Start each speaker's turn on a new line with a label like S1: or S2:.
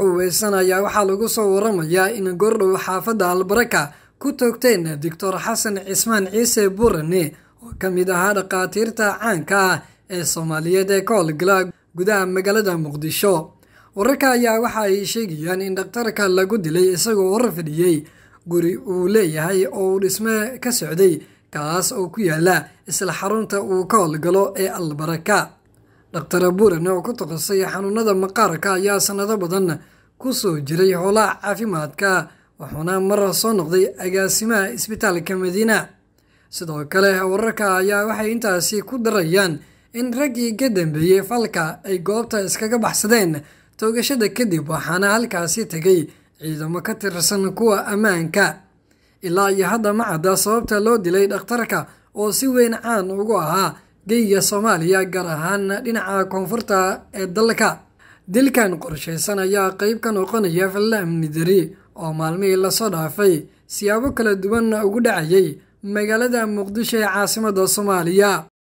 S1: uweysan ayaa waxaa lagu soo waramayaa in gordhow xaafadda albaraka ku toogteen doctor xasan cismaan ciise burane oo ka mid ahaa dhakhaatiirta caanka ah ee soomaaliyeed ee ka howlgala gudaha magaalada muqdisho wararka ayaa waxa ay sheegayaan in dhakhtarka lagu dilay isagoo hor fadhiyey guri uu leeyahay oo uu dhisme ka socday kaas oo ku yaala isla xarunta uu ka howlgalo ee albaraka dhakhtar abuurane oo ku takhasusay xanuunada maqaarka ayaa sannado badan ku soo jiray howlaha caafimaadka wuxuuna mar soo noqday agaasimaha isbitaalka madiina sidoo kale wararka ayaa waxay intaasi ku darayaan in raggii ka dambeeyey falka ay goobta iskaga baxsadeen toogashada kadib waxaana halkaasi tegay ciidamo ka tirsan kuwa ammaanka ilaa iyo hadda macadda sababta loo dilay dhakhtarka oo si weyn caan ugu ahaa geyga soomaaliya gaar ahaan dhinaca koonfurta ee dalka dilkan qorshaysan ayaa qayb ka noqonaya falla amni dari oo maalmihii lasoo dhaafay siyaabo kala duwan ugu dhacayay magaalada muqdisho ee caasimada soomaaliya